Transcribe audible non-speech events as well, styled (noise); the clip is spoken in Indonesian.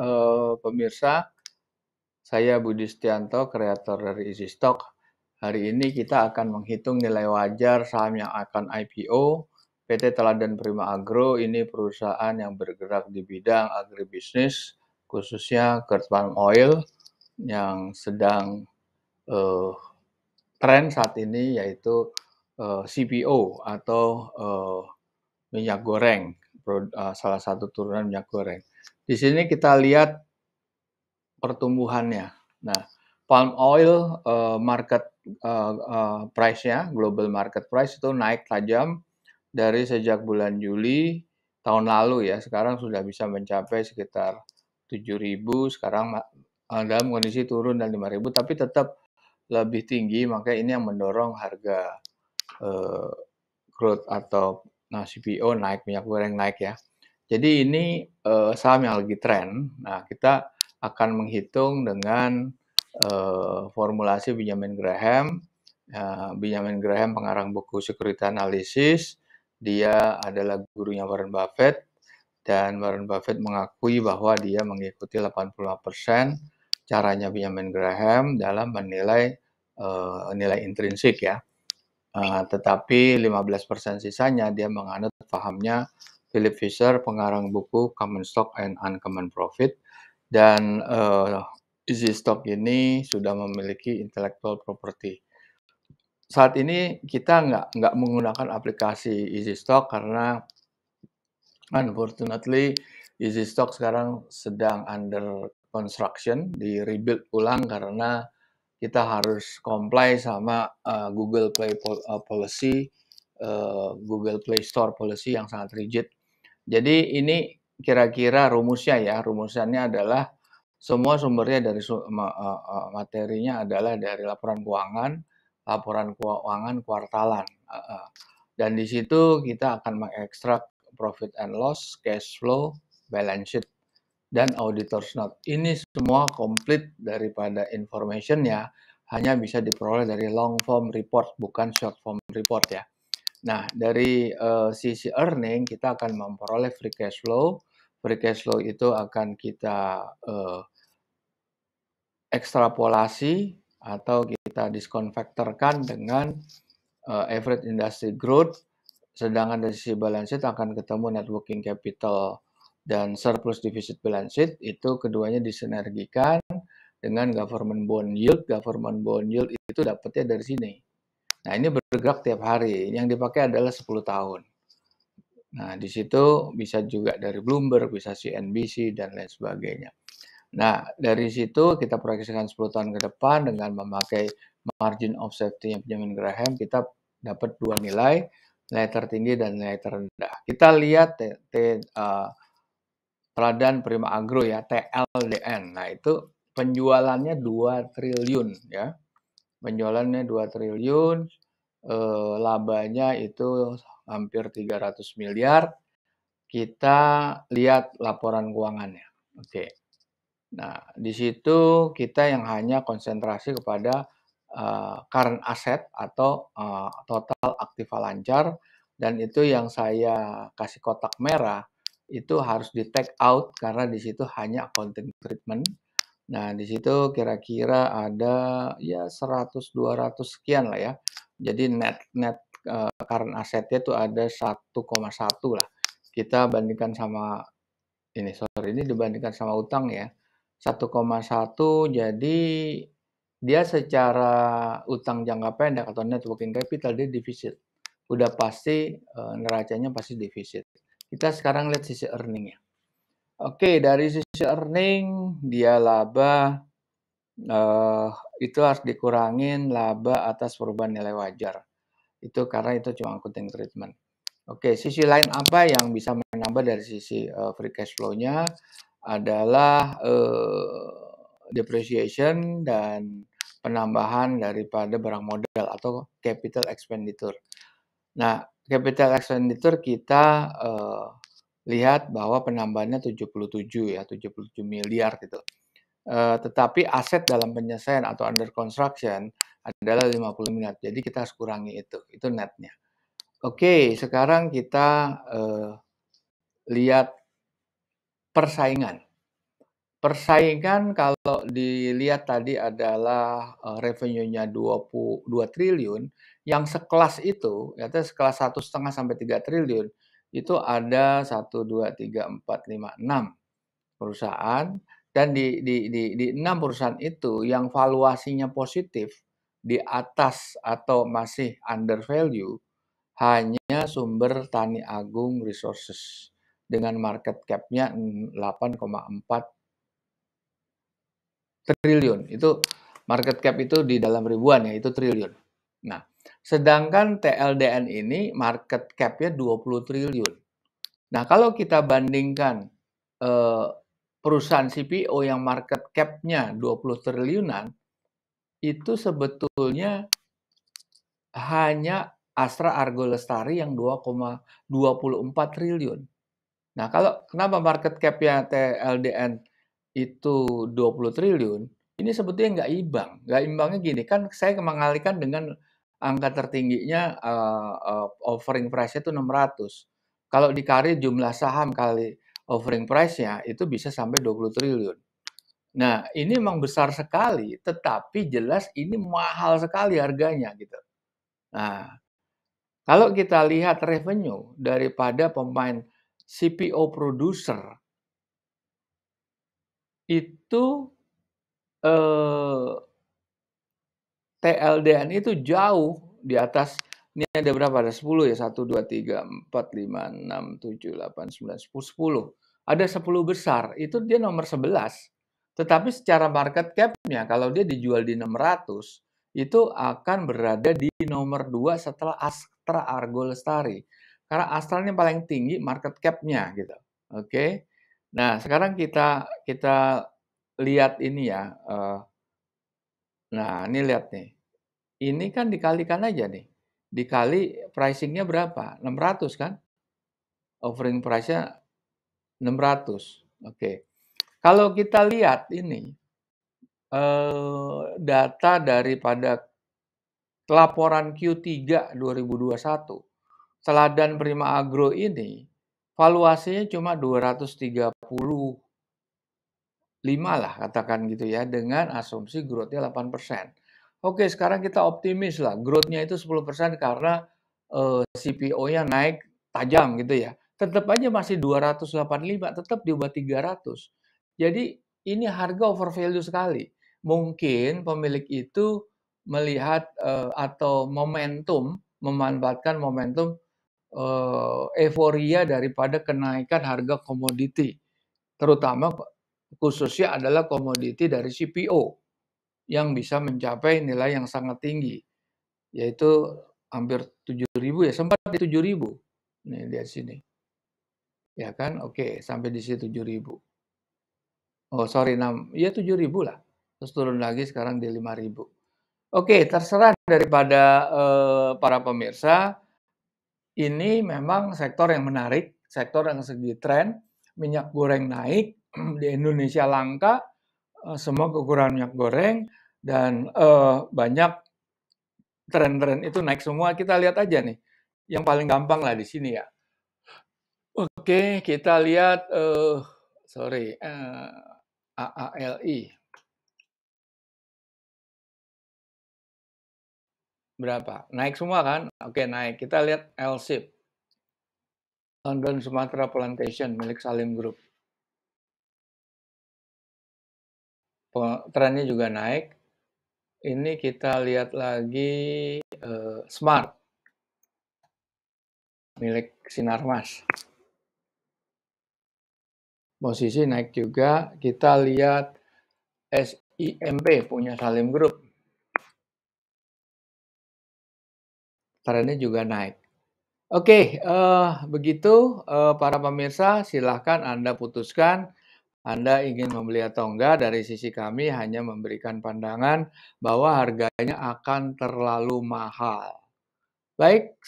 uh, pemirsa, saya Budi Setianto, kreator dari Easy Stock. Hari ini kita akan menghitung nilai wajar saham yang akan IPO. PT Teladan Prima Agro ini perusahaan yang bergerak di bidang agribisnis, khususnya crude palm oil yang sedang uh, tren saat ini yaitu uh, eh, CPO atau uh, minyak goreng, salah satu turunan minyak goreng. Di sini kita lihat pertumbuhannya. Nah, palm oil uh, market uh, uh, price-nya, global market price itu naik tajam dari sejak bulan Juli tahun lalu ya. Sekarang sudah bisa mencapai sekitar 7.000, sekarang dalam kondisi turun dan 5.000 tapi tetap lebih tinggi, maka ini yang mendorong harga uh, crude atau nah, CPO naik, minyak goreng naik ya. Jadi ini uh, saham yang lagi tren, nah kita akan menghitung dengan uh, formulasi Benjamin Graham. Uh, Benjamin Graham pengarang buku Security Analysis, dia adalah gurunya Warren Buffett dan Warren Buffett mengakui bahwa dia mengikuti 85% caranya Benjamin Graham dalam menilai uh, nilai intrinsik ya. Uh, tetapi 15% sisanya dia menganut pahamnya Philip Fisher, pengarang buku Common Stock and Uncommon Profit. Dan uh, Easy Stock ini sudah memiliki intellectual property. Saat ini kita nggak nggak menggunakan aplikasi Easy Stock karena unfortunately Easy Stock sekarang sedang under construction, di rebuild ulang karena kita harus comply sama uh, Google Play eh, policy, uh, Google Play Store policy yang sangat rigid jadi ini kira-kira rumusnya ya, rumusannya adalah semua sumbernya dari e, e, materinya adalah dari laporan keuangan, laporan keuangan kuartalan. E, dan di situ kita akan mengekstrak profit and loss, cash flow, balance sheet, dan auditor's note. Ini semua komplit daripada informationnya hanya bisa diperoleh dari long form report, bukan short form report ya. Nah, dari uh, sisi earning kita akan memperoleh free cash flow. Free cash flow itu akan kita uh, ekstrapolasi atau kita diskon dengan uh, average industry growth. Sedangkan dari sisi balance sheet akan ketemu net working capital dan surplus deficit balance sheet itu keduanya disinergikan dengan government bond yield. Government bond yield itu dapatnya dari sini Nah, ini bergerak tiap hari. Yang dipakai adalah 10 tahun. Nah, di situ bisa juga dari Bloomberg, bisa CNBC, dan lain sebagainya. Nah, dari situ kita proyeksikan 10 tahun ke depan dengan memakai margin of safety yang Benjamin Graham, kita dapat dua nilai, nilai tertinggi dan nilai terendah. Kita lihat te, te, uh, Teladan Prima Agro ya, TLDN. Nah, itu penjualannya 2 triliun ya. Penjualannya 2 triliun, eh, labanya itu hampir 300 miliar. Kita lihat laporan keuangannya. Oke. Okay. Nah, di situ kita yang hanya konsentrasi kepada uh, current asset atau uh, total aktiva lancar dan itu yang saya kasih kotak merah itu harus di take out karena di situ hanya accounting treatment Nah, di situ kira-kira ada ya 100 200 sekian lah ya. Jadi net net uh, current assetnya itu ada 1,1 lah. Kita bandingkan sama ini sorry ini dibandingkan sama utang ya. 1,1 jadi dia secara utang jangka pendek atau net working capital dia defisit. Udah pasti uh, neracanya pasti defisit. Kita sekarang lihat sisi earning earningnya. Oke, dari sisi earning dia laba uh, itu harus dikurangin laba atas perubahan nilai wajar. Itu karena itu cuma accounting treatment. Oke, sisi lain apa yang bisa menambah dari sisi uh, free cash flow-nya adalah uh, depreciation dan penambahan daripada barang modal atau capital expenditure. Nah, capital expenditure kita Uh, lihat bahwa penambahannya 77 ya, 77 miliar gitu. Uh, tetapi aset dalam penyelesaian atau under construction adalah 50 miliar. Jadi kita harus kurangi itu. Itu netnya. Oke, okay, sekarang kita uh, lihat persaingan. Persaingan kalau dilihat tadi adalah uh, revenue-nya 22 triliun, yang sekelas itu, yaitu sekelas satu sampai 3 triliun, itu ada 1, 2, 3, 4, 5, 6 perusahaan. Dan di, di, di, di 6 perusahaan itu yang valuasinya positif di atas atau masih under value hanya sumber Tani Agung Resources dengan market cap-nya 8,4 triliun. Itu market cap itu di dalam ribuan ya, itu triliun. Nah, Sedangkan TLDN ini market cap-nya 20 triliun. Nah, kalau kita bandingkan eh, perusahaan CPO yang market cap-nya 20 triliunan, itu sebetulnya hanya Astra Argo Lestari yang 2,24 triliun. Nah, kalau kenapa market cap-nya TLDN itu 20 triliun, ini sebetulnya nggak imbang. Nggak imbangnya gini, kan saya mengalihkan dengan angka tertingginya uh, uh, offering price-nya itu 600. Kalau dikali jumlah saham kali offering price-nya itu bisa sampai 20 triliun. Nah, ini memang besar sekali, tetapi jelas ini mahal sekali harganya gitu. Nah, kalau kita lihat revenue daripada pemain CPO producer itu eh, TLDN itu jauh di atas ini ada berapa? Ada 10 ya. 1 2 3 4 5 6 7 8 9 10 10. Ada 10 besar. Itu dia nomor 11. Tetapi secara market cap-nya kalau dia dijual di 600 itu akan berada di nomor 2 setelah Astra Argo Lestari. Karena Astra ini paling tinggi market cap-nya gitu. Oke. Nah, sekarang kita kita lihat ini ya. Uh, Nah, ini lihat nih. Ini kan dikalikan aja nih. Dikali pricingnya berapa? 600 kan? Offering price-nya 600. Oke. Okay. Kalau kita lihat ini, eh, data daripada laporan Q3 2021, teladan Prima Agro ini, valuasinya cuma 230 5 lah katakan gitu ya dengan asumsi growth-nya 8%. Oke, sekarang kita optimis lah growth-nya itu 10% karena uh, eh, CPO-nya naik tajam gitu ya. Tetap aja masih 285, tetap di bawah 300. Jadi ini harga overvalue sekali. Mungkin pemilik itu melihat uh, atau momentum memanfaatkan momentum uh, euforia daripada kenaikan harga komoditi terutama khususnya adalah komoditi dari CPO yang bisa mencapai nilai yang sangat tinggi, yaitu hampir 7.000 ya, sempat di 7.000. Nih, lihat sini. Ya kan? Oke, sampai di situ 7.000. Oh, sorry, 6. Ya 7.000 lah. Terus turun lagi sekarang di 5.000. Oke, terserah daripada eh, para pemirsa. Ini memang sektor yang menarik, sektor yang segi tren, minyak goreng naik, (clears throat) di Indonesia langka, eh, semua kekurangan minyak goreng dan uh, banyak tren-tren itu naik semua. Kita lihat aja nih, yang paling gampang lah di sini ya. Oke, kita lihat, uh, sorry, uh, AALI. Berapa? Naik semua kan? Oke, naik. Kita lihat LSIP. London Sumatera Plantation milik Salim Group. trennya juga naik. Ini kita lihat lagi uh, Smart milik Sinarmas. Posisi naik juga. Kita lihat SIMP punya Salim Group. Trennya juga naik. Oke, okay, uh, eh, begitu uh, para pemirsa, silahkan Anda putuskan anda ingin membeli atau enggak, dari sisi kami hanya memberikan pandangan bahwa harganya akan terlalu mahal. Baik,